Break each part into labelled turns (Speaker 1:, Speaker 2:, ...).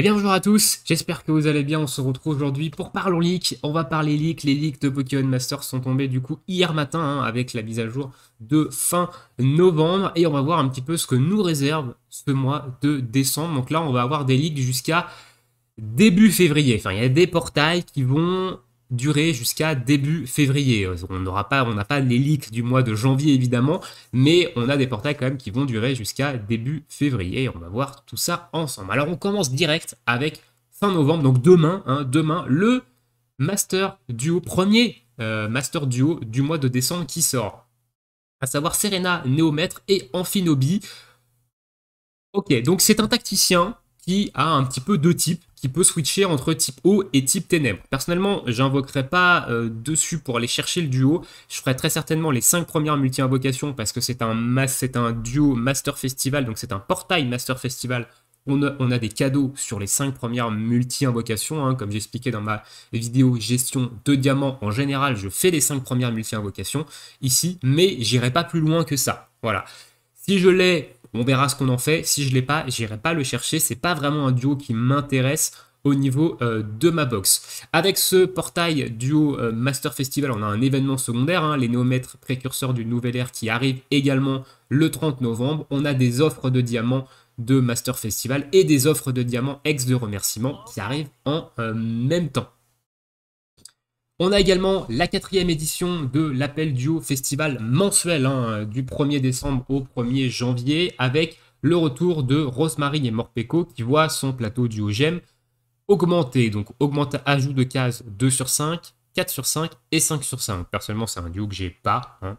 Speaker 1: Eh bien bonjour à tous, j'espère que vous allez bien, on se retrouve aujourd'hui pour Parlons Leak, on va parler leak, les leaks de Pokémon Masters sont tombés du coup hier matin hein, avec la mise à jour de fin novembre et on va voir un petit peu ce que nous réserve ce mois de décembre, donc là on va avoir des leaks jusqu'à début février, enfin il y a des portails qui vont durer jusqu'à début février. On n'aura pas, on n'a pas l'élite du mois de janvier évidemment, mais on a des portails quand même qui vont durer jusqu'à début février. on va voir tout ça ensemble. Alors on commence direct avec fin novembre, donc demain, hein, demain le Master Duo premier euh, Master Duo du mois de décembre qui sort, à savoir Serena Néomètre et Amphinobi. Ok, donc c'est un tacticien a un petit peu deux types, qui peut switcher entre type haut et type ténèbres. Personnellement, j'invoquerai pas euh, dessus pour aller chercher le duo. Je ferai très certainement les cinq premières multi-invocations parce que c'est un, c'est un duo Master Festival, donc c'est un portail Master Festival on a, des cadeaux sur les cinq premières multi-invocations. Hein. comme j'expliquais dans ma vidéo gestion de diamants, en général, je fais les cinq premières multi-invocations ici, mais j'irai pas plus loin que ça. Voilà. Si je l'ai on verra ce qu'on en fait. Si je ne l'ai pas, j'irai pas le chercher. C'est pas vraiment un duo qui m'intéresse au niveau euh, de ma box. Avec ce portail duo euh, Master Festival, on a un événement secondaire, hein, les néomètres précurseurs du nouvel ère qui arrive également le 30 novembre. On a des offres de diamants de Master Festival et des offres de diamants ex de remerciement qui arrivent en euh, même temps. On a également la quatrième édition de l'Appel Duo Festival mensuel hein, du 1er décembre au 1er janvier avec le retour de Rosemary et Morpeco qui voit son plateau Duo Gem augmenter. Donc augmente ajout de cases 2 sur 5, 4 sur 5 et 5 sur 5. Personnellement, c'est un duo que j'ai pas, hein,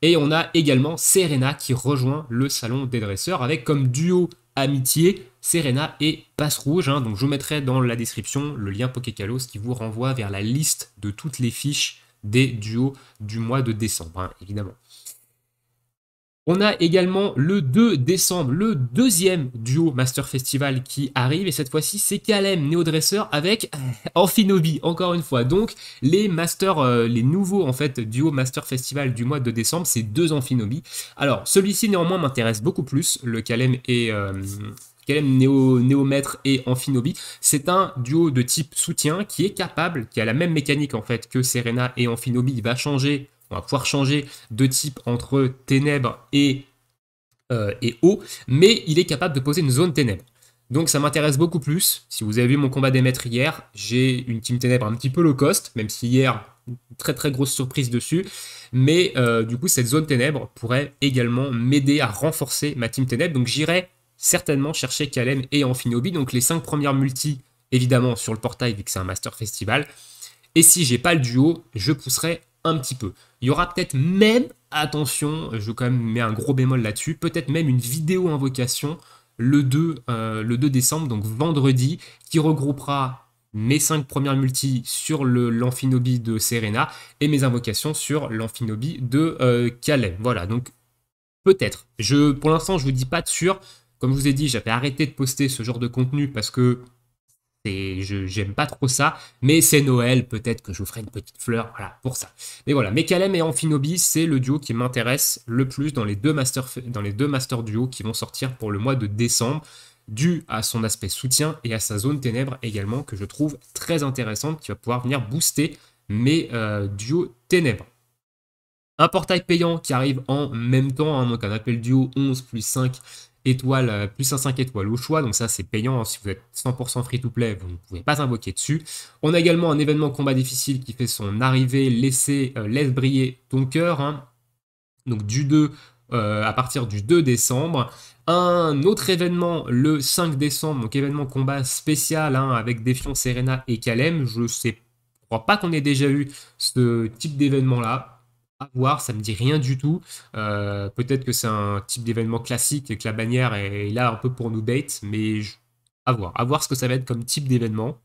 Speaker 1: Et on a également Serena qui rejoint le salon des dresseurs avec comme duo Amitié, Serena et Passe Rouge. Hein. Donc je mettrai dans la description le lien Pokécalos qui vous renvoie vers la liste de toutes les fiches des duos du mois de décembre, hein, évidemment. On a également le 2 décembre, le deuxième duo Master Festival qui arrive, et cette fois-ci c'est Kalem néo-dresseur, avec Amphinobi, encore une fois. Donc les euh, les nouveaux en fait duo Master Festival du mois de décembre, c'est deux Amphinobi. Alors celui-ci néanmoins m'intéresse beaucoup plus, le Kalem euh, et... Euh, et Amphinobi. C'est un duo de type soutien qui est capable, qui a la même mécanique en fait que Serena et Amphinobi, il va changer on va pouvoir changer de type entre ténèbres et, euh, et eau, mais il est capable de poser une zone ténèbres. Donc ça m'intéresse beaucoup plus. Si vous avez vu mon combat des maîtres hier, j'ai une team ténèbres un petit peu low cost, même si hier, très très grosse surprise dessus. Mais euh, du coup, cette zone ténèbres pourrait également m'aider à renforcer ma team ténèbres. Donc j'irai certainement chercher Kalem et Amphinobi, donc les cinq premières multi, évidemment, sur le portail vu que c'est un Master Festival. Et si j'ai pas le duo, je pousserai un petit peu. Il y aura peut-être même, attention, je quand même mets un gros bémol là-dessus, peut-être même une vidéo invocation le 2, euh, le 2 décembre, donc vendredi, qui regroupera mes cinq premières multi sur le l'amphinobi de Serena et mes invocations sur l'amphinobi de Calais. Euh, voilà, donc peut-être. Je, pour l'instant, je vous dis pas de sûr. Comme je vous ai dit, j'avais arrêté de poster ce genre de contenu parce que je, j'aime pas trop ça, mais c'est Noël, peut-être que je vous ferai une petite fleur, voilà, pour ça. Mais voilà, Mekalem et Amphinobi, c'est le duo qui m'intéresse le plus dans les deux master, dans les deux duo qui vont sortir pour le mois de décembre dû à son aspect soutien et à sa zone ténèbres également, que je trouve très intéressante, qui va pouvoir venir booster mes euh, duos ténèbres. Un portail payant qui arrive en même temps, hein, donc un appel duo 11 plus 5 euh, plus un 5 étoiles au choix. Donc ça, c'est payant. Si vous êtes 100% free-to-play, vous ne pouvez pas invoquer dessus. On a également un événement combat difficile qui fait son arrivée. Laissez, euh, laisse briller ton cœur. Hein. Donc du 2 euh, à partir du 2 décembre. Un autre événement le 5 décembre, donc événement combat spécial hein, avec Défiant, Serena et Kalem. Je ne crois pas qu'on ait déjà eu ce type d'événement là. A voir, ça me dit rien du tout. Euh, peut-être que c'est un type d'événement classique et que la bannière est là un peu pour nous bait, mais à voir. À voir ce que ça va être comme type d'événement.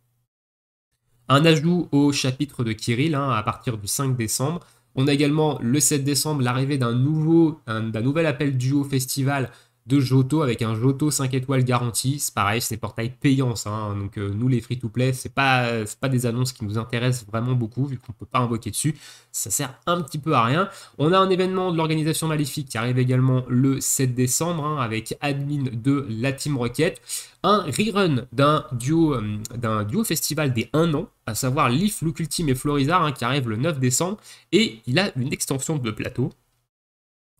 Speaker 1: Un ajout au chapitre de Kirill hein, à partir du 5 décembre. On a également le 7 décembre l'arrivée d'un nouveau, d'un nouvel appel duo festival de Joto avec un Joto 5 étoiles garanti. C'est pareil, c'est portail portails ça. Hein. Donc euh, nous les free to play, c'est pas pas des annonces qui nous intéressent vraiment beaucoup vu qu'on ne peut pas invoquer dessus. Ça sert un petit peu à rien. On a un événement de l'organisation maléfique qui arrive également le 7 décembre hein, avec admin de la Team Rocket, un rerun d'un duo euh, d'un duo festival des 1 an, à savoir Leaf, Look Ultime et Florizard hein, qui arrive le 9 décembre et il a une extension de plateau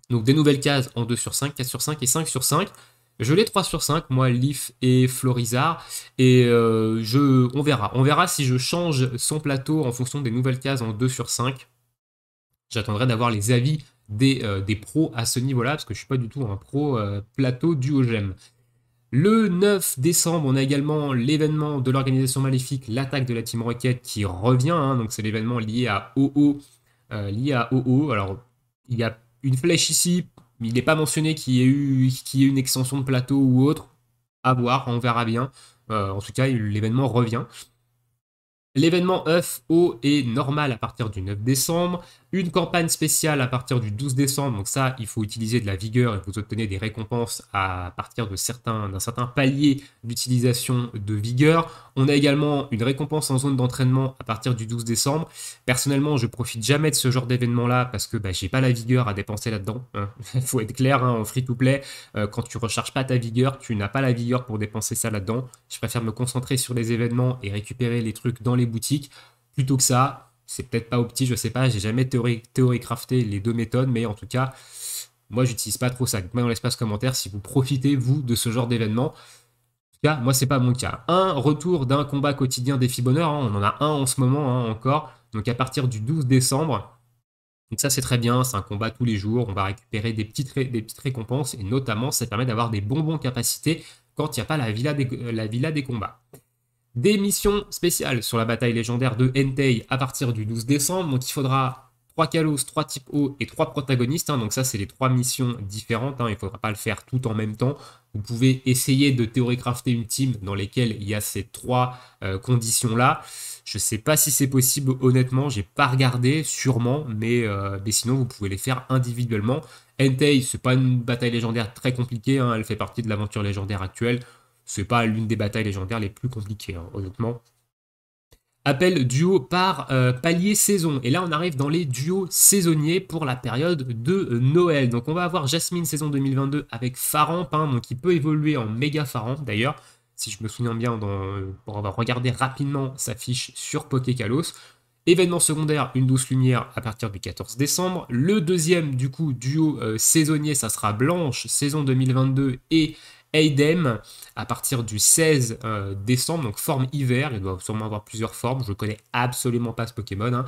Speaker 1: donc des nouvelles cases en 2 sur 5, 4 sur 5 et 5 sur 5. Je l'ai 3 sur 5, moi, Leaf et Florizard. Et euh, je, on verra. On verra si je change son plateau en fonction des nouvelles cases en 2 sur 5. J'attendrai d'avoir les avis des, euh, des, pros à ce niveau-là, parce que je ne suis pas du tout un pro euh, plateau du OGM. Le 9 décembre, on a également l'événement de l'organisation maléfique, l'attaque de la Team Rocket, qui revient. Hein. donc c'est l'événement lié à OO. lié à OO. Alors, il y a une flèche ici, il n'est pas mentionné qu'il y, ait eu, y une extension de plateau ou autre. À voir, on verra bien. Euh, en tout cas, l'événement revient. L'événement œuf, o est normal à partir du 9 décembre. Une campagne spéciale à partir du 12 décembre, donc ça, il faut utiliser de la vigueur et vous obtenez des récompenses à partir de certains, d'un certain palier d'utilisation de vigueur. On a également une récompense en zone d'entraînement à partir du 12 décembre. Personnellement, je profite jamais de ce genre d'événement-là parce que je bah, j'ai pas la vigueur à dépenser là-dedans. Il hein. faut être clair, en hein, free-to-play, euh, quand tu recharges pas ta vigueur, tu n'as pas la vigueur pour dépenser ça là-dedans. Je préfère me concentrer sur les événements et récupérer les trucs dans les boutiques plutôt que ça c'est peut-être pas opti, je sais pas, j'ai jamais théorie, crafté les deux méthodes, mais en tout cas, moi j'utilise pas trop ça. Dites-moi dans l'espace commentaire si vous profitez, vous, de ce genre d'événement. En tout cas, moi c'est pas mon cas. Un retour d'un combat quotidien défi bonheur, hein, on en a un en ce moment hein, encore, donc à partir du 12 décembre. Donc ça c'est très bien, c'est un combat tous les jours, on va récupérer des petites, récompenses, et notamment ça permet d'avoir des bonbons capacités quand il n'y a pas la villa des euh, combats. Des missions spéciales sur la bataille légendaire de Entei à partir du 12 décembre. Donc il faudra 3 Kalos, 3 types O et 3 protagonistes. Hein. donc ça, c'est les 3 missions différentes. Hein. il ne faudra pas le faire tout en même temps. Vous pouvez essayer de théoricrafter une team dans lesquelles il y a ces 3 euh, conditions-là. Je ne sais pas si c'est possible, honnêtement. je n'ai pas regardé, sûrement. Euh, mais, sinon, vous pouvez les faire individuellement. Entei, c'est pas une bataille légendaire très compliquée. Hein. elle fait partie de l'aventure légendaire actuelle n'est pas l'une des batailles légendaires les plus compliquées, hein, honnêtement. Appel duo par euh, palier saison. Et là, on arrive dans les duos saisonniers pour la période de Noël. Donc, on va avoir Jasmine saison 2022 avec Faramp, hein, qui peut évoluer en méga pharamp d'ailleurs. Si je me souviens bien, dans, pour avoir regardé rapidement sa fiche sur Pokécalos. Événement secondaire, une douce lumière à partir du 14 décembre. Le deuxième, du coup, duo euh, saisonnier, ça sera Blanche, saison 2022, et Eidem à partir du 16 euh, décembre, donc forme hiver. Il doit sûrement avoir plusieurs formes. Je connais absolument pas ce Pokémon. Hein.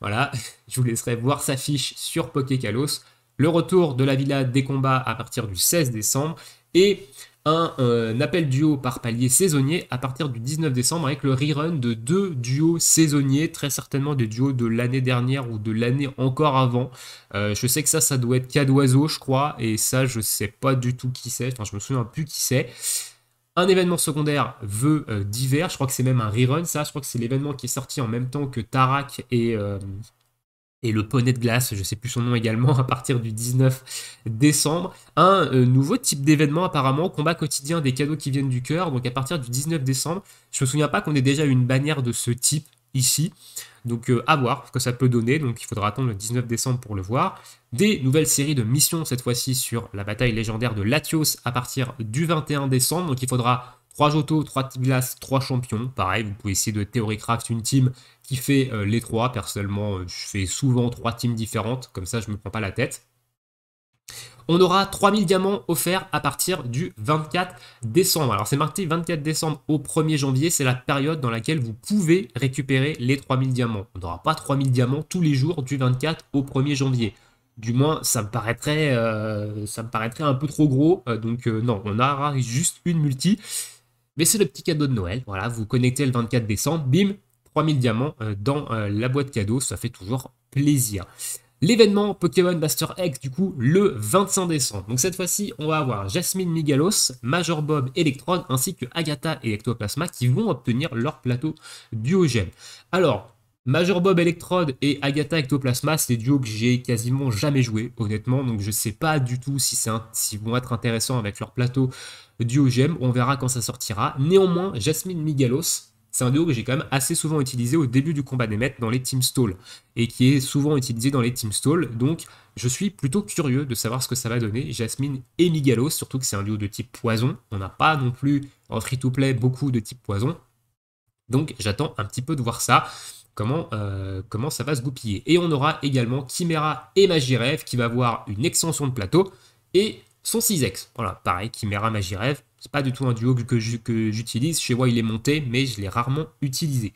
Speaker 1: Voilà, je vous laisserai voir sa fiche sur Pokécalos. Le retour de la villa des combats à partir du 16 décembre. Et un, euh, appel duo par palier saisonnier à partir du 19 décembre avec le rerun de deux duos saisonniers, très certainement des duos de l'année dernière ou de l'année encore avant. Euh, je sais que ça, ça doit être Oiseau, je crois, et ça, je sais pas du tout qui c'est, enfin, je me souviens plus qui c'est. Un événement secondaire veut divers. je crois que c'est même un rerun, ça, je crois que c'est l'événement qui est sorti en même temps que Tarak et. Euh, et le poney de glace, je ne sais plus son nom également, à partir du 19 décembre. Un euh, nouveau type d'événement apparemment, combat quotidien des cadeaux qui viennent du cœur, donc à partir du 19 décembre. Je ne me souviens pas qu'on ait déjà eu une bannière de ce type ici. Donc euh, à voir ce que ça peut donner, donc il faudra attendre le 19 décembre pour le voir. Des nouvelles séries de missions cette fois-ci sur la bataille légendaire de Latios à partir du 21 décembre, donc il faudra 3 Joto, 3 Tiglas, 3 champions. Pareil, vous pouvez essayer de Théoricraft une team qui fait euh, les 3. Personnellement, euh, je fais souvent trois teams différentes, comme ça je ne me prends pas la tête. On aura 3000 diamants offerts à partir du 24 décembre. Alors c'est marqué 24 décembre au 1er janvier, c'est la période dans laquelle vous pouvez récupérer les 3000 diamants. On n'aura pas 3000 diamants tous les jours du 24 au 1er janvier. Du moins, ça me paraîtrait, euh, ça me paraîtrait un peu trop gros. donc non, on aura juste une multi. Mais c'est le petit cadeau de Noël. Voilà, vous connectez le 24 décembre, bim, 3000 diamants euh, dans euh, la boîte cadeau, ça fait toujours plaisir. L'événement Pokémon Master X, du coup, le 25 décembre. Donc cette fois-ci, on va avoir Jasmine Migalos, Major Bob Electron, ainsi que Agatha et Ectoplasma qui vont obtenir leur plateau duogène. Alors, Major Bob Electrode et Agatha Ectoplasma, c'est des duos que j'ai quasiment jamais joué, honnêtement, donc je ne sais pas du tout si s'ils vont être intéressants avec leur plateau du on verra quand ça sortira. Néanmoins, Jasmine Migalos, c'est un duo que j'ai quand même assez souvent utilisé au début du combat des maîtres dans les team stall et qui est souvent utilisé dans les team stall donc je suis plutôt curieux de savoir ce que ça va donner, Jasmine et Migalos, surtout que c'est un duo de type poison, on n'a pas non plus en free-to-play beaucoup de type poison, donc j'attends un petit peu de voir ça comment, euh, comment ça va se goupiller. Et on aura également Chimera et Magirev qui va avoir une extension de plateau et son 6X. Voilà, pareil, Chimera, Magirev, c'est pas du tout un duo que, j'utilise. Chez moi, il est monté, mais je l'ai rarement utilisé.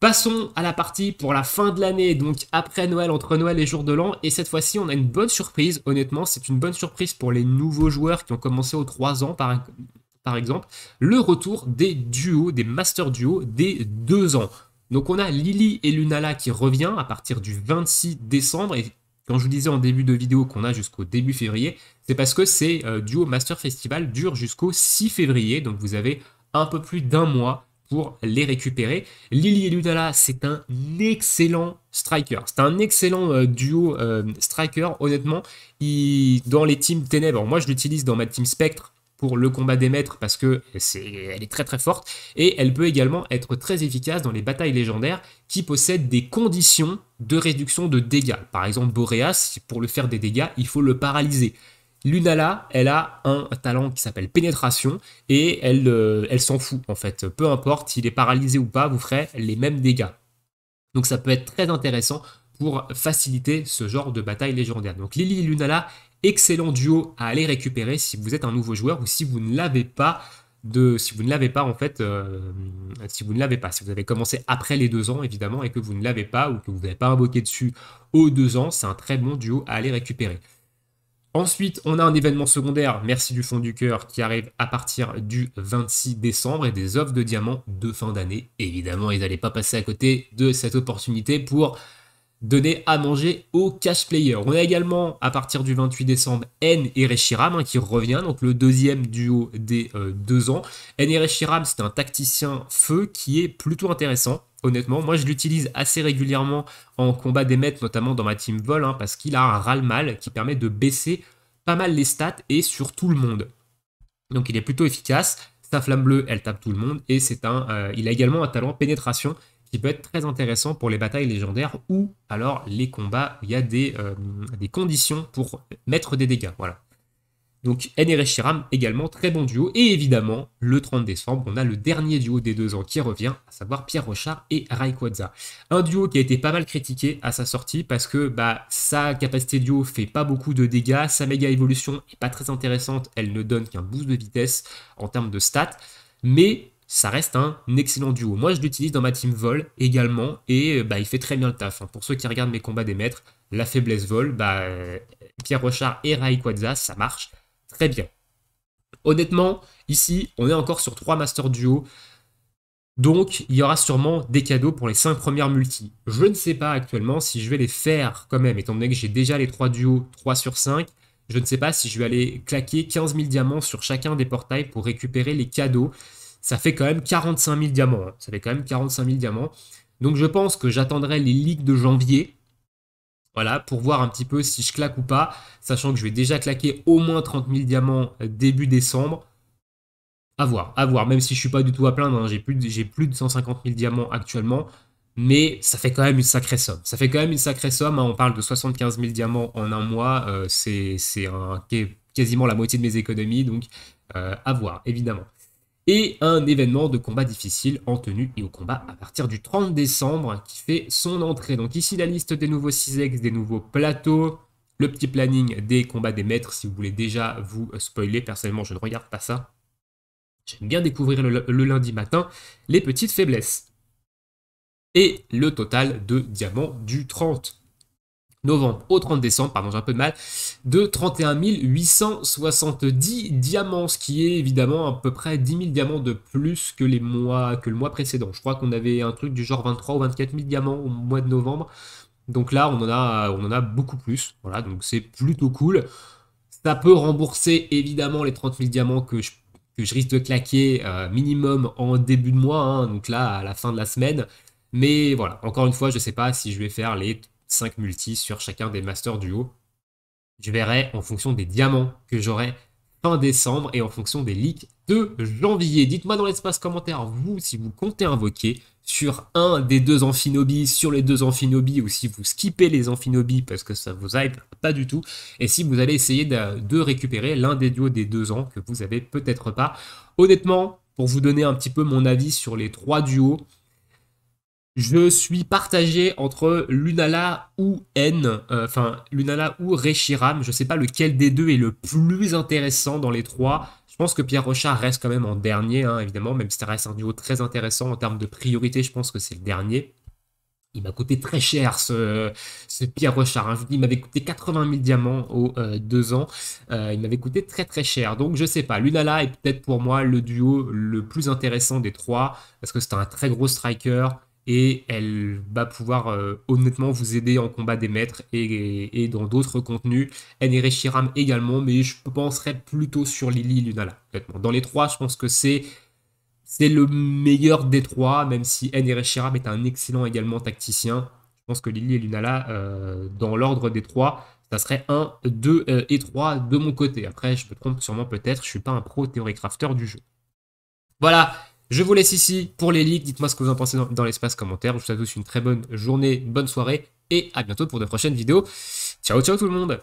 Speaker 1: Passons à la partie pour la fin de l'année, donc après Noël, entre Noël et jour de l'an. Et cette fois-ci, on a une bonne surprise. Honnêtement, c'est une bonne surprise pour les nouveaux joueurs qui ont commencé aux 3 ans, par, par exemple. Le retour des duos, des master duos des 2 ans. Donc on a Lily et Lunala qui revient à partir du 26 décembre. Et quand je vous disais en début de vidéo qu'on a jusqu'au début février, c'est parce que ces euh, duos duo Master Festival dure jusqu'au 6 février. Donc vous avez un peu plus d'un mois pour les récupérer. Lily et Lunala, c'est un excellent striker. C'est un excellent euh, duo euh, striker, honnêtement. dans les teams ténèbres, moi je l'utilise dans ma team spectre pour le combat des maîtres parce que c'est, elle est très très forte et elle peut également être très efficace dans les batailles légendaires qui possèdent des conditions de réduction de dégâts. Par exemple, Boreas, pour le faire des dégâts, il faut le paralyser. Lunala, elle a un talent qui s'appelle pénétration et elle, euh, elle s'en fout en fait. Peu importe, s'il est paralysé ou pas, vous ferez les mêmes dégâts. Donc ça peut être très intéressant pour faciliter ce genre de bataille légendaire. Donc Lily Lunala excellent duo à aller récupérer si vous êtes un nouveau joueur ou si vous ne l'avez pas. De, si vous ne l'avez pas en fait, euh, si vous ne l'avez pas, si vous avez commencé après les deux ans évidemment et que vous ne l'avez pas ou que vous n'avez pas invoqué dessus aux deux ans, c'est un très bon duo à aller récupérer. Ensuite, on a un événement secondaire, merci du fond du cœur, qui arrive à partir du 26 décembre et des offres de diamants de fin d'année. Évidemment, ils n'allaient pas passer à côté de cette opportunité pour donner à manger aux cash players. On a également, à partir du 28 décembre, N et hein, qui revient, donc le deuxième duo des euh, deux ans. N et c'est un tacticien feu qui est plutôt intéressant. Honnêtement, moi je l'utilise assez régulièrement en combat des maîtres, notamment dans ma team vol, hein, parce qu'il a un râle mal qui permet de baisser pas mal les stats et sur tout le monde. Donc il est plutôt efficace. Sa flamme bleue, elle tape tout le monde et c'est un, euh, il a également un talent pénétration peut être très intéressant pour les batailles légendaires ou alors les combats il y a des, euh, des conditions pour mettre des dégâts. Voilà. Donc Enere Shiram également très bon duo. Et évidemment, le 30 décembre, on a le dernier duo des deux ans qui revient, à savoir Pierre Rochard et Raikwaza. Un duo qui a été pas mal critiqué à sa sortie parce que bah, sa capacité duo fait pas beaucoup de dégâts, sa méga évolution est pas très intéressante, elle ne donne qu'un boost de vitesse en termes de stats. Mais ça reste un excellent duo. Moi, je l'utilise dans ma team vol également et bah, il fait très bien le taf. Hein. Pour ceux qui regardent mes combats des maîtres, la faiblesse vol, bah, Pierre Rochard et Rai ça marche très bien. Honnêtement, ici, on est encore sur trois Master Duo. Donc, il y aura sûrement des cadeaux pour les 5 premières multis. Je ne sais pas actuellement si je vais les faire quand même, étant donné que j'ai déjà les 3 duos 3 sur 5. Je ne sais pas si je vais aller claquer 15 000 diamants sur chacun des portails pour récupérer les cadeaux ça fait quand même 45 000 diamants. Hein. Ça fait quand même 45 000 diamants. Donc je pense que j'attendrai les ligues de janvier. Voilà, pour voir un petit peu si je claque ou pas, sachant que je vais déjà claquer au moins 30 000 diamants début décembre. À voir, à voir, même si je suis pas du tout à plaindre, hein, j'ai plus, de, plus de 150 000 diamants actuellement, mais ça fait quand même une sacrée somme. Ça fait quand même une sacrée somme, hein. on parle de 75 000 diamants en un mois, euh, c'est quasiment la moitié de mes économies, donc euh, à voir, évidemment et un événement de combat difficile en tenue et au combat à partir du 30 décembre qui fait son entrée. Donc ici la liste des nouveaux 6 des nouveaux plateaux, le petit planning des combats des maîtres si vous voulez déjà vous spoiler. Personnellement, je ne regarde pas ça. J'aime bien découvrir le, le, lundi matin les petites faiblesses. Et le total de diamants du 30 novembre au 30 décembre, pardon j'ai un peu de mal, de 31 870 diamants, ce qui est évidemment à peu près 10 000 diamants de plus que, les mois, que le mois précédent. Je crois qu'on avait un truc du genre 23 ou 24 000 diamants au mois de novembre. Donc là, on en a, on en a beaucoup plus. Voilà, donc c'est plutôt cool. Ça peut rembourser évidemment les 30 000 diamants que je, risque de claquer euh, minimum en début de mois, hein, donc là à la fin de la semaine. Mais voilà, encore une fois, je ne sais pas si je vais faire les 5 multis sur chacun des masters du haut. Je verrai en fonction des diamants que j'aurai fin décembre et en fonction des leaks de janvier. Dites-moi dans l'espace commentaire, vous, si vous comptez invoquer sur un des deux amphinobies, sur les deux amphinobies ou si vous skippez les amphinobies parce que ça vous hype pas du tout, et si vous allez essayer de, récupérer l'un des duos des deux ans que vous avez peut-être pas. Honnêtement, pour vous donner un petit peu mon avis sur les trois duos, je suis partagé entre Lunala ou N, euh, enfin Lunala ou Reshiram. Je ne sais pas lequel des deux est le plus intéressant dans les trois. Je pense que Pierre Rochard reste quand même en dernier, hein, évidemment, même si ça reste un duo très intéressant en termes de priorité. Je pense que c'est le dernier. Il m'a coûté très cher ce, Pierre Rochard. Hein. Je vous dis, il m'avait coûté 80 000 diamants aux euh, deux ans. Euh, il m'avait coûté très très cher. Donc je ne sais pas. Lunala est peut-être pour moi le duo le plus intéressant des trois parce que c'est un très gros striker et elle va pouvoir euh, honnêtement vous aider en combat des maîtres et, dans d'autres contenus. Enere également, mais je penserais plutôt sur Lily Lunala, Dans les trois, je pense que c'est c'est le meilleur des trois, même si Enere est un excellent également tacticien. Je pense que Lily et Lunala, euh, dans l'ordre des trois, ça serait 1, 2 euh, et 3 de mon côté. Après, je me trompe sûrement peut-être, je suis pas un pro théorie crafter du jeu. Voilà, je vous laisse ici pour les leaks. Dites-moi ce que vous en pensez dans, l'espace commentaire. Je vous souhaite à tous une très bonne journée, une bonne soirée et à bientôt pour de prochaines vidéos. Ciao, ciao tout le monde